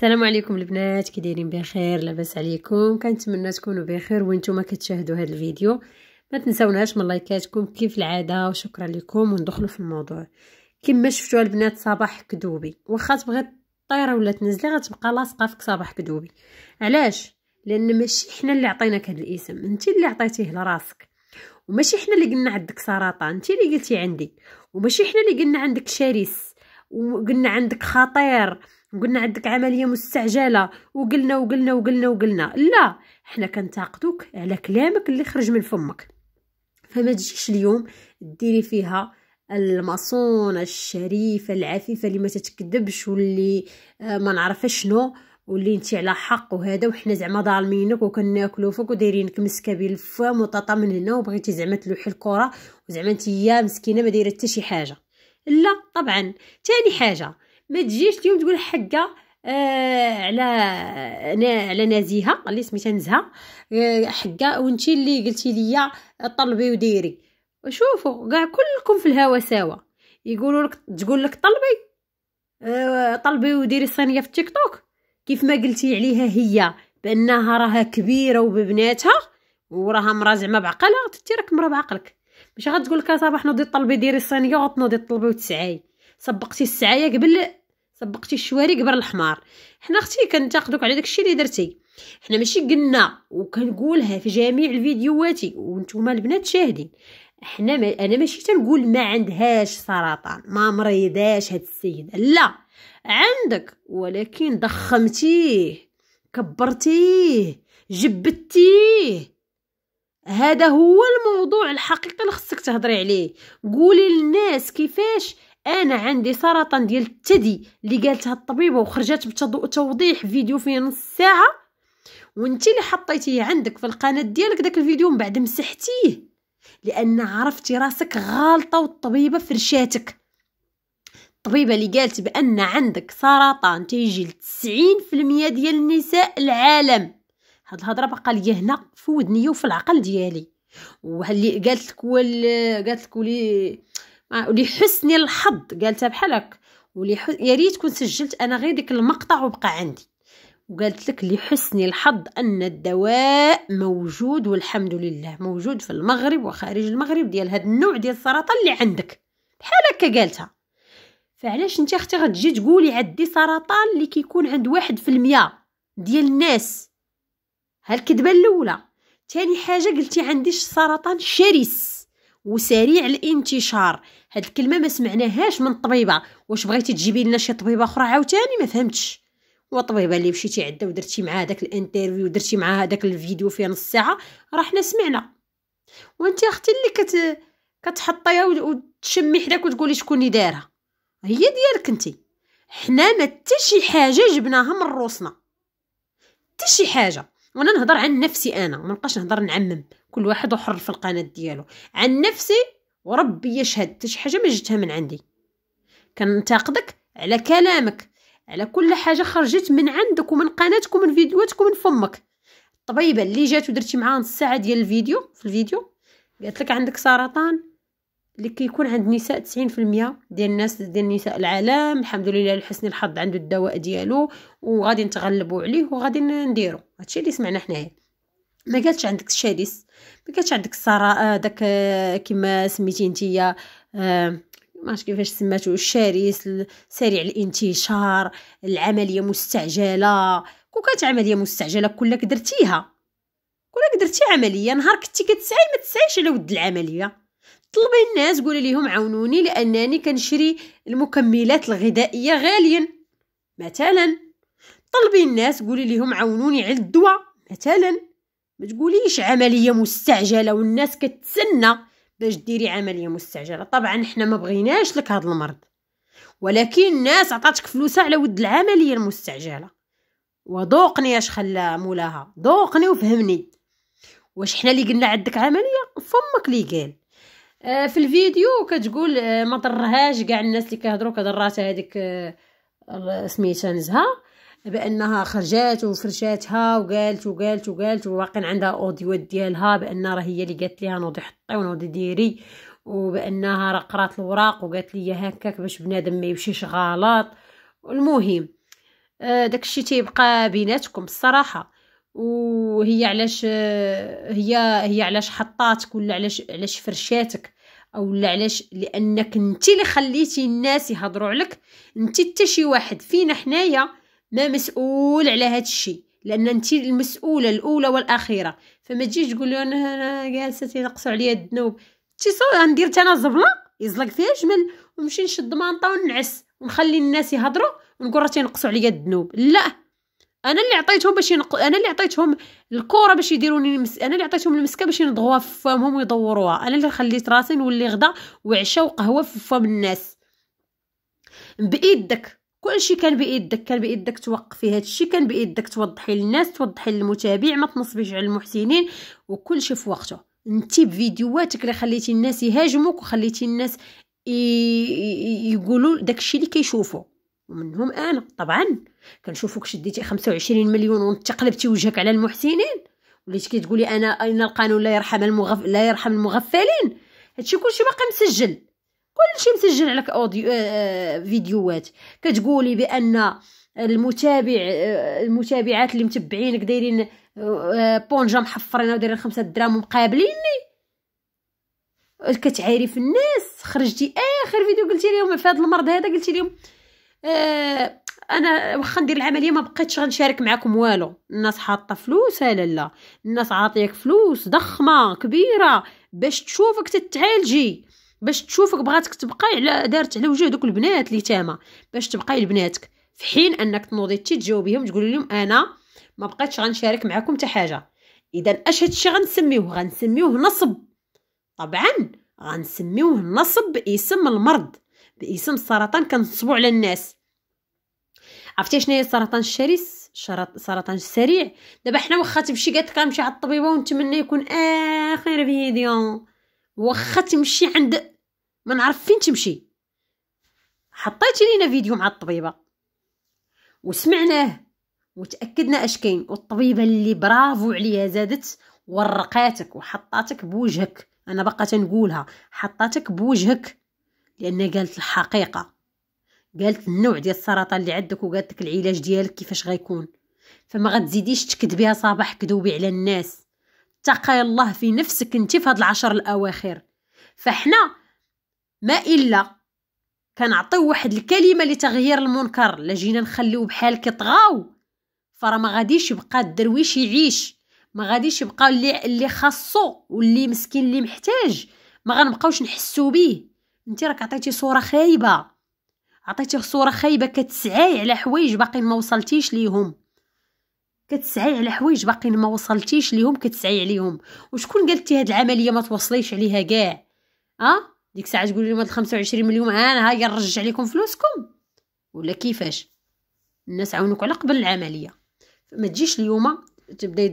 السلام عليكم البنات كي دايرين بخير لاباس عليكم كنتمنى تكونوا بخير وانتم كتشاهدوا هذا الفيديو ما تنساوناش من لايكاتكم كيف العاده وشكرا لكم وندخلوا في الموضوع كما شفتوا البنات صباح كدوبي واخا تبغي طايره ولا تنزلي غتبقى لاصقه فيك صباح كدوبي علاش لان ماشي حنا اللي عطيناك هذا الاسم انت اللي عطيتيه لراسك وماشي حنا اللي قلنا عندك سرطان انت اللي قلتي عندي وماشي حنا اللي قلنا عندك شرس وقلنا عندك خطير قلنا عندك عمليه مستعجله وقلنا وقلنا وقلنا وقلنا لا حنا كنتاقدوك على كلامك اللي خرج من فمك فما تجيش اليوم ديري فيها الماسونة الشريفة العفيفة اللي ما تتكذبش واللي آه، ما نعرف شنو واللي انت على حق وهذا وحنا زعما ظالمينك وكناكلو فوق ودايرينك مسكه بالفم وطاطا من هنا وبغيتي زعما تلوحي الكره وزعما انت يا مسكينه ما دايره حتى شي حاجه لا طبعا تاني حاجه ما تجيش اليوم تقول حقه آه على على نزيهه اللي سميتها نزهه آه حقه وانتي اللي قلتي ليا طلبي وديري شوفوا كاع كلكم في الهوا سوا يقولوا لك تقول لك طلبي آه طلبي وديري الصينيه في تيك توك كيف ما قلتي عليها هي بانها راها كبيره وببناتها وراها مرا زعما بعقلها تتي راك مرا بعقلك ماشي غتقول لك صباح نوضي طلبي ديري الصينيه وغتنوضي طلبي وتسعي سبقتي السعايه قبل سبقتي الشواري قبل الحمار حنا اختي كنتاقدوك على داكشي اللي درتي حنا ماشي قلنا وكنقولها في جميع الفيديوهات وانتم البنات شاهدين حنا ما انا ماشي تنقول ما عندهاش سرطان ما مريضاش هاد السيده لا عندك ولكن ضخمتيه كبرتيه جبدتيه هذا هو الموضوع الحقيقي اللي خصك تهضري عليه قولي للناس كيفاش انا عندي سرطان ديال الثدي اللي قالتها الطبيبه وخرجت بتوضيح فيديو فيه نص ساعه وانت اللي حطيتيه عندك في القناه ديالك داك الفيديو من بعد مسحتيه لان عرفتي راسك غالطه والطبيبه فرشاتك الطبيبه اللي قالت بان عندك سرطان تيجي ل 90% ديال النساء العالم هاد الهضره باقا ليا هنا في ودنيا وفي العقل ديالي وهاللي قالت لك قالت لك ولي ولحسن آه، الحظ قالتها بحال هكا يا ريت كون سجلت انا غير ديك المقطع وبقى عندي وقالت لك لحسن الحظ ان الدواء موجود والحمد لله موجود في المغرب وخارج المغرب ديال هذا النوع ديال السرطان اللي عندك بحال هكا قالتها فعلاش انت اختي غتجي تقولي عندي سرطان اللي كيكون عند واحد في المية ديال الناس هالكذبه الاولى تاني حاجه قلتي عندي سرطان شرس وسريع الانتشار هاد الكلمه ما سمعناهاش من الطبيبه واش بغيتي تجيبي لنا شي طبيبه اخرى عاوتاني ما فهمتش وطبيبه اللي مشيتي عندها ودرتي معاها داك الانترفيو ودرتي معاها داك الفيديو فيه نص ساعه راه حنا سمعنا وانت اختي اللي كت كتحطيها وتشمي حداك وتقولي شكون اللي دارها هي ديالك انت حنا ما حتى شي حاجه جبناها من روسنا حتى شي حاجه وانا نهضر عن نفسي انا ما نبقاش نهضر نعمم كل واحد حر في القناة ديالو عن نفسي وربي يشهد تش حاجة ما جتها من عندي كنتاقدك على كلامك على كل حاجة خرجت من عندك ومن قناتك ومن فيديوهاتك ومن فمك الطبيبة اللي جات ودرتي معاها نص ساعة ديال الفيديو في الفيديو قالت لك عندك سرطان اللي كيكون عند النساء 90% ديال الناس ديال نساء العالم الحمد لله لحسن الحظ عنده الدواء ديالو وغادي نتغلبوا عليه وغادي نديرو هادشي اللي سمعنا حنايا ما كانتش عندك الشادس ما كانتش عندك سارة آه، داك آه، كما سميتي نتيا آه، ما عرفتش كيفاش سماتو الشارس سريع الانتشار العمليه مستعجله كون كانت عمليه مستعجله كلك درتيها كلك درتي عمليه نهار كنتي كتسعي ما تسعيش على ود العمليه طلبي الناس قولي ليهم عاونوني لانني كنشري المكملات الغذائيه غاليا مثلا طلبي الناس قولي ليهم عاونوني على الدواء مثلا ما تقوليش عمليه مستعجله والناس كتسنى باش ديري عمليه مستعجله طبعا حنا ما بغيناش لك هذا المرض ولكن الناس عطاتك فلوسها على ود العمليه المستعجله وذوقني اش خلى مولاها ذوقني وفهمني واش حنا اللي قلنا عندك عمليه فمك اللي قال آه في الفيديو كتقول آه ما ضرهاش كاع الناس اللي كيهضروا كضراتها هذيك آه سميتها نزهه بانها خرجات وفرشاتها وقالت وقالت وقالت وواقع عندها اوديوات ديالها بان راه هي اللي قالت ليها نوضي حطي ونوضي ديري وبانها راه قرات الوراق وقالت لي هكاك باش بنادم ما يمشيش غلط المهم آه، داك الشيء تيبقى بيناتكم الصراحه وهي علاش آه، هي هي علاش حطاتك ولا علاش علاش فرشاتك او لا علاش لانك انت اللي خليتي الناس يهضروا عليك انت حتى شي واحد فينا حنايا ما مسؤول على هذا الشيء لان انت المسؤوله الاولى والاخيره فما تجيش تقول انا جالسه تنقصوا عليا الذنوب تي ندير انا زبله يزلق فيها جمل ونمشي نشد مانطا ونعس ونخلي الناس يهضروا ونقول راه تنقصوا عليا الذنوب لا انا اللي عطيتهم باش ينق... انا اللي عطيتهم الكره باش يديروني المس... انا اللي عطيتهم المسكه باش ينضغوها في فمهم ويدوروها انا اللي خليت راسي نولي غدا وعشاء وقهوه في فم الناس بايدك كلشي كان بيدك كان بيدك توقفي الشيء كان بيدك توضحي للناس توضحي للمتابع ما تنصبيش على المحسنين وكلشي في وقته انت بفيديوهاتك اللي خليتي الناس يهاجموك وخليتي الناس يقولوا داكشي اللي كيشوفوا ومنهم انا طبعا كنشوفوك شديتي 25 مليون وانتقلبتي وجهك على المحسنين وليتي كتقولي انا اين القانون لا يرحم المغف... لا يرحم المغفلين هادشي كلشي باقي مسجل كلشي مسجل عليك اوديو آه, آه، فيديوهات كتقولي بان المتابع آه، المتابعات اللي متبعينك دايرين آه، بونجا محفرين ودايرين خمسة دراهم ومقابليني كتعايري في الناس خرجتي اخر فيديو قلتي لهم في هذا المرض هذا قلتي لهم آه انا واخا ندير العمليه ما بقيتش غنشارك معكم والو الناس حاطه فلوس لا لا الناس عاطيك فلوس ضخمه كبيره باش تشوفك تتعالجي باش تشوفك بغاتك تبقاي على دارت على وجه دوك البنات اللي تامه باش تبقاي لبناتك في حين انك تنوضي تجاوبيهم تقولي لهم انا ما بقيتش غنشارك معكم حتى حاجه اذا اش هادشي غنسميوه غنسميوه نصب طبعا غنسميوه نصب باسم المرض باسم السرطان كنصبوا على الناس عرفتي شنو هي السرطان الشرس سرطان السريع دابا حنا واخا تمشي قالت لك غنمشي على الطبيبه ونتمنى يكون اخر فيديو واخا تمشي عند ما نعرف فين تمشي حطيتي لينا فيديو مع الطبيبه وسمعناه وتاكدنا اش كاين والطبيبه اللي برافو عليها زادت ورقاتك وحطاتك بوجهك انا باقا تنقولها حطاتك بوجهك لان قالت الحقيقه قالت النوع ديال السرطان اللي عندك وقالت لك العلاج ديالك كيفاش غيكون فما غتزيديش تكذبيها صباح كذوبي على الناس تقي الله في نفسك انت في هاد العشر الاواخر فحنا ما الا كنعطيو واحد الكلمه لتغيير المنكر لا جينا نخليو بحال كيطغاو فراه ما غاديش يبقى الدرويش يعيش ما غاديش يبقى اللي اللي خاصو واللي مسكين اللي محتاج ما غنبقاوش نحسو بيه انت راك عطيتي صوره خايبه عطيتي صوره خايبه كتسعاي على حوايج باقي ما وصلتيش ليهم كتسعي على حوايج باقيين ما وصلتيش ليهم كتسعي عليهم وشكون قالتي هاد العمليه ما توصليش عليها كاع اه ديك الساعه تقولي لهم هاد 25 مليون انا هاي نرجع لكم فلوسكم ولا كيفاش الناس عاونوك على قبل العمليه ما تجيش اليوم تبداي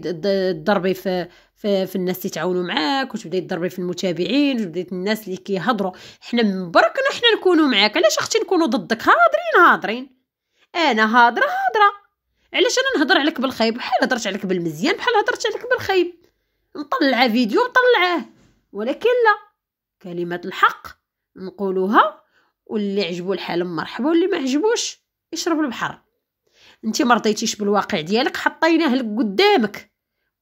تضربي في, في في الناس اللي تعاونوا معاك وتبداي تضربي في المتابعين وتبداي الناس اللي كيهضروا حنا من بركنا حنا نكونوا معاك علاش اختي نكونوا ضدك هاضرين هاضرين انا هاضره هاضره علاش انا نهضر عليك بالخايب بحال هضرت عليك بالمزيان بحال هضرت عليك بالخايب نطلع فيديو نطلعه ولكن لا كلمة الحق نقولوها واللي عجبو الحال مرحبا واللي ما عجبوش يشرب البحر انت ما رضيتيش بالواقع ديالك حطيناه لك قدامك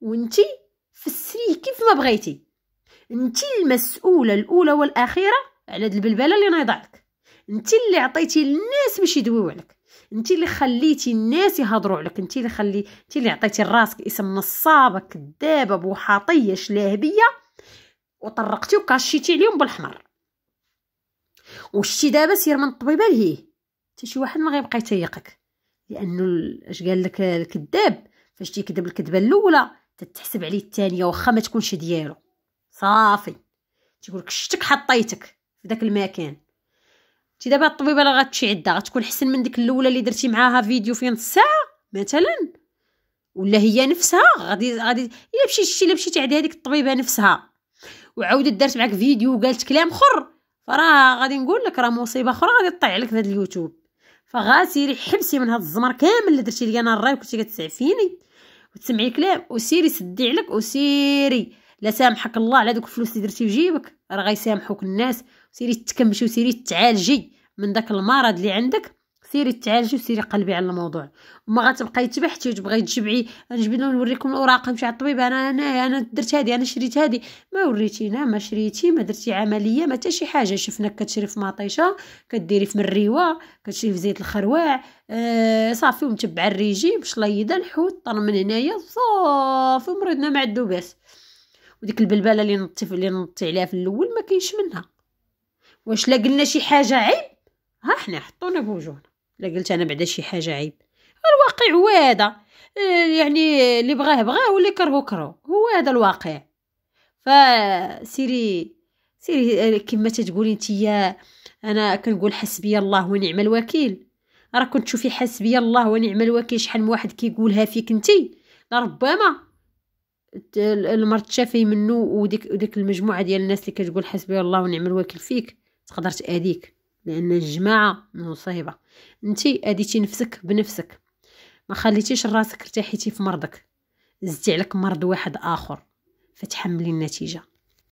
وانت فسريه كيف ما بغيتي انت المسؤوله الاولى والاخيره على هاد البلبله اللي نايضه عليك انت اللي عطيتي للناس باش يدويو عليك انت اللي خليتي الناس يهضروا عليك انت اللي خلي انت اللي عطيتي راسك اسم نصابه كذابه بوحاطيه شلاهبيه وطرقتي وكاشيتي عليهم بالحمر وشتي دابا سير من الطبيبه لهيه حتى شي واحد ما غيبقى يتيقك لانه اش قال لك الكذاب فاش تيكذب الكذبه الاولى تتحسب عليه الثانيه واخا ما تكونش ديالو صافي تيقول لك شتك حطيتك في داك المكان تي دابا الطبيبه اللي غتمشي عده غتكون حسن من ديك الاولى اللي درتي معاها فيديو في نص ساعه مثلا ولا هي نفسها غادي غادي الا مشيتي شتي الا مشيتي عند هذيك الطبيبه نفسها وعاودت دارت معاك فيديو وقالت كلام خر فراه غادي نقول لك راه مصيبه اخرى غادي تطيح عليك في اليوتيوب فغاسيري حبسي من هذا الزمر كامل اللي درتي لي انا الراي وكنتي كتسعفيني وتسمعي كلام وسيري سدي عليك وسيري لا سامحك الله على دوك الفلوس اللي درتي في جيبك راه غيسامحوك الناس سيري تكمشي وسيري تعالجي من داك المرض اللي عندك سيري تعالجي وسيري قلبي على الموضوع وما غتبقاي تبحثي وتبغي تجبعي نجبد نوريكم الاوراق نمشي على الطبيب انا انا انا درت هذه انا شريت هذه ما وريتينا ما شريتي ما درتي عمليه ما حتى شي حاجه شفناك كتشري في مطيشه كديري في مريوه كتشري في زيت الخروع آه صافي ومتبعه الريجيم شليده الحوت طن من هنايا صافي مريضنا ما عندو وديك البلبله اللي نطي اللي نطي عليها في الاول ما كاينش منها واش لا قلنا شي حاجه عيب ها حنا حطونا بوجوهنا لا قلت انا بعدا شي حاجه عيب الواقع هو هذا آه، يعني اللي بغاه بغاه واللي كرهو كرهو هو هذا الواقع فسيري سيري آه، كما تتقولي نتيا انا كنقول حسبي الله ونعم الوكيل راه كنت تشوفي حسبي الله ونعم الوكيل شحال من واحد كيقولها فيك انتي لربما المرض شافي منه وديك ديك المجموعه ديال الناس اللي كتقول حسبي الله ونعم الوكيل فيك تقدر تاديك لان الجماعه مصيبه انت اديتي نفسك بنفسك ما خليتيش راسك ارتاحيتي في مرضك زدتي عليك مرض واحد اخر فتحملي النتيجه